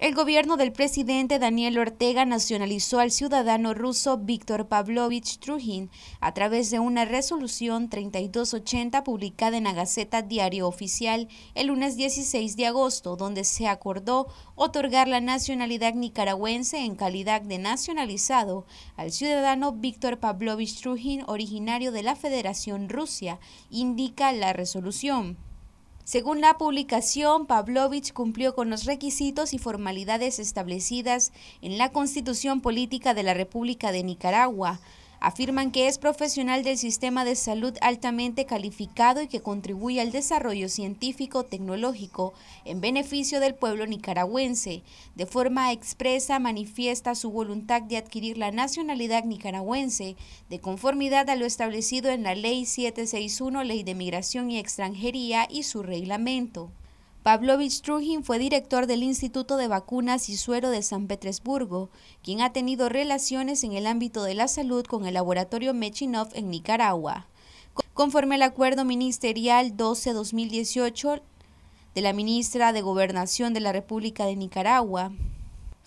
El gobierno del presidente Daniel Ortega nacionalizó al ciudadano ruso Víctor Pavlovich Trujin a través de una resolución 3280 publicada en la Gaceta Diario Oficial el lunes 16 de agosto, donde se acordó otorgar la nacionalidad nicaragüense en calidad de nacionalizado al ciudadano Víctor Pavlovich Trujin, originario de la Federación Rusia, indica la resolución. Según la publicación, Pavlovich cumplió con los requisitos y formalidades establecidas en la Constitución Política de la República de Nicaragua Afirman que es profesional del sistema de salud altamente calificado y que contribuye al desarrollo científico tecnológico en beneficio del pueblo nicaragüense. De forma expresa manifiesta su voluntad de adquirir la nacionalidad nicaragüense de conformidad a lo establecido en la Ley 761, Ley de Migración y Extranjería y su reglamento. Pavlovich Trujin fue director del Instituto de Vacunas y Suero de San Petersburgo, quien ha tenido relaciones en el ámbito de la salud con el laboratorio Mechinov en Nicaragua. Conforme al acuerdo ministerial 12-2018 de la ministra de Gobernación de la República de Nicaragua,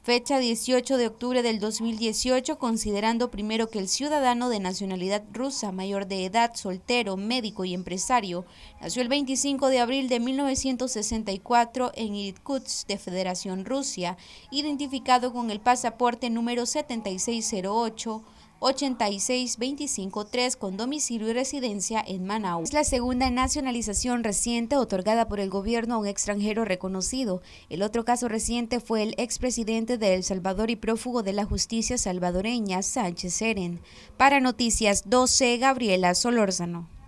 fecha 18 de octubre del 2018, considerando primero que el ciudadano de nacionalidad rusa, mayor de edad, soltero, médico y empresario, nació el 25 de abril de 1964 en Irkutsk de Federación Rusia, identificado con el pasaporte número 7608 86253 con domicilio y residencia en Manaus. Es la segunda nacionalización reciente otorgada por el gobierno a un extranjero reconocido. El otro caso reciente fue el expresidente de El Salvador y prófugo de la justicia salvadoreña, Sánchez Seren. Para Noticias 12, Gabriela Solórzano.